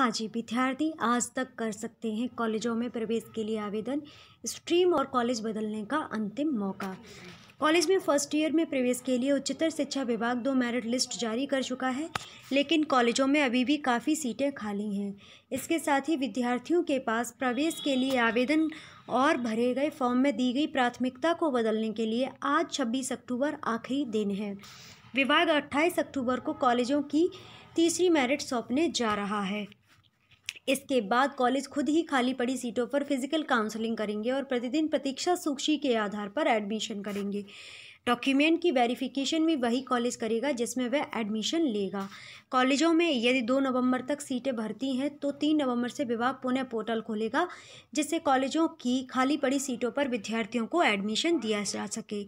हाँ जी विद्यार्थी आज तक कर सकते हैं कॉलेजों में प्रवेश के लिए आवेदन स्ट्रीम और कॉलेज बदलने का अंतिम मौका कॉलेज में फर्स्ट ईयर में प्रवेश के लिए उच्चतर शिक्षा विभाग दो मेरिट लिस्ट जारी कर चुका है लेकिन कॉलेजों में अभी भी काफ़ी सीटें खाली हैं इसके साथ ही विद्यार्थियों के पास प्रवेश के लिए आवेदन और भरे गए फॉर्म में दी गई प्राथमिकता को बदलने के लिए आज छब्बीस अक्टूबर आखिरी दिन है विभाग अट्ठाईस अक्टूबर को कॉलेजों की तीसरी मेरिट सौंपने जा रहा है इसके बाद कॉलेज खुद ही खाली पड़ी सीटों पर फिजिकल काउंसलिंग करेंगे और प्रतिदिन प्रतीक्षा सूची के आधार पर एडमिशन करेंगे डॉक्यूमेंट की वेरिफिकेशन भी वही कॉलेज करेगा जिसमें वह एडमिशन लेगा कॉलेजों में यदि दो नवंबर तक सीटें भरती हैं तो तीन नवंबर से विभाग पुनः पोर्टल खोलेगा जिससे कॉलेजों की खाली पड़ी सीटों पर विद्यार्थियों को एडमिशन दिया जा सके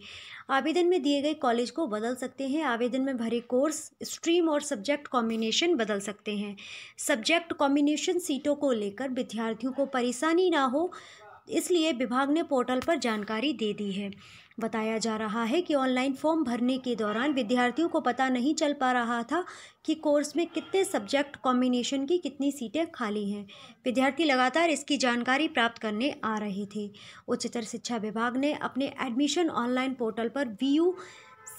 आवेदन में दिए गए कॉलेज को बदल सकते हैं आवेदन में भरे कोर्स स्ट्रीम और सब्जेक्ट कॉम्बिनेशन बदल सकते हैं सब्जेक्ट कॉम्बिनेशन सीटों को लेकर विद्यार्थियों को परेशानी ना हो इसलिए विभाग ने पोर्टल पर जानकारी दे दी है बताया जा रहा है कि ऑनलाइन फॉर्म भरने के दौरान विद्यार्थियों को पता नहीं चल पा रहा था कि कोर्स में कितने सब्जेक्ट कॉम्बिनेशन की कितनी सीटें खाली हैं विद्यार्थी लगातार इसकी जानकारी प्राप्त करने आ रहे थे उच्चतर शिक्षा विभाग ने अपने एडमिशन ऑनलाइन पोर्टल पर वी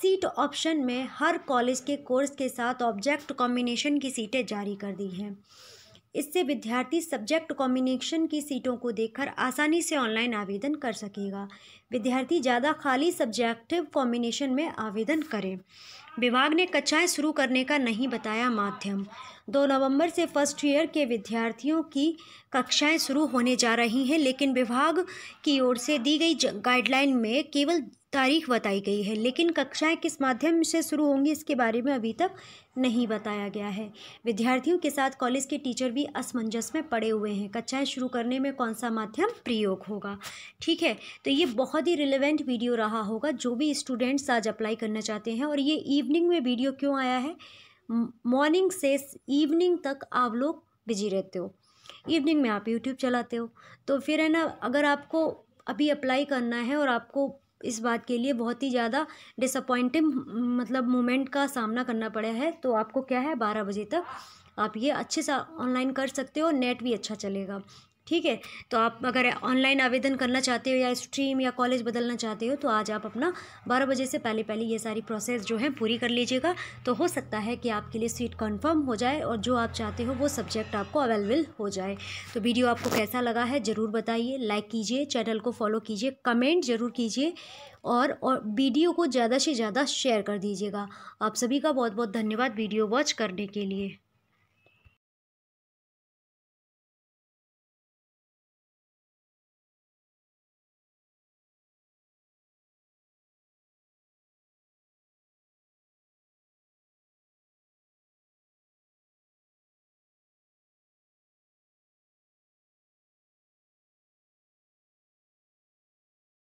सीट ऑप्शन में हर कॉलेज के कोर्स के साथ ऑब्जेक्ट कॉम्बिनेशन की सीटें जारी कर दी हैं इससे विद्यार्थी सब्जेक्ट कॉम्बिनेशन की सीटों को देखकर आसानी से ऑनलाइन आवेदन कर सकेगा विद्यार्थी ज़्यादा खाली सब्जेक्टिव कॉम्बिनेशन में आवेदन करें विभाग ने कक्षाएं शुरू करने का नहीं बताया माध्यम दो नवंबर से फर्स्ट ईयर के विद्यार्थियों की कक्षाएं शुरू होने जा रही हैं लेकिन विभाग की ओर से दी गई गाइडलाइन में केवल तारीख बताई गई है लेकिन कक्षाएं किस माध्यम से शुरू होंगी इसके बारे में अभी तक नहीं बताया गया है विद्यार्थियों के साथ कॉलेज के टीचर भी असमंजस में पड़े हुए हैं कक्षाएं शुरू करने में कौन सा माध्यम प्रयोग होगा ठीक है तो ये बहुत ही रिलेवेंट वीडियो रहा होगा जो भी स्टूडेंट्स आज अप्लाई करना चाहते हैं और ये इवनिंग में वीडियो क्यों आया है मॉर्निंग से इवनिंग तक आप लोग बिजी रहते हो इवनिंग में आप यूट्यूब चलाते हो तो फिर है ना अगर आपको अभी अप्लाई करना है और आपको इस बात के लिए बहुत ही ज़्यादा डिसअपॉइंटिंग मतलब मोमेंट का सामना करना पड़ा है तो आपको क्या है बारह बजे तक आप ये अच्छे से ऑनलाइन कर सकते हो नेट भी अच्छा चलेगा ठीक है तो आप अगर ऑनलाइन आवेदन करना चाहते हो या स्ट्रीम या कॉलेज बदलना चाहते हो तो आज आप अपना बारह बजे से पहले पहले ये सारी प्रोसेस जो है पूरी कर लीजिएगा तो हो सकता है कि आपके लिए सीट कंफर्म हो जाए और जो आप चाहते हो वो सब्जेक्ट आपको अवेलेबल हो जाए तो वीडियो आपको कैसा लगा है ज़रूर बताइए लाइक कीजिए चैनल को फॉलो कीजिए कमेंट ज़रूर कीजिए और और वीडियो को ज़्यादा से ज़्यादा शेयर कर दीजिएगा आप सभी का बहुत बहुत धन्यवाद वीडियो वॉच करने के लिए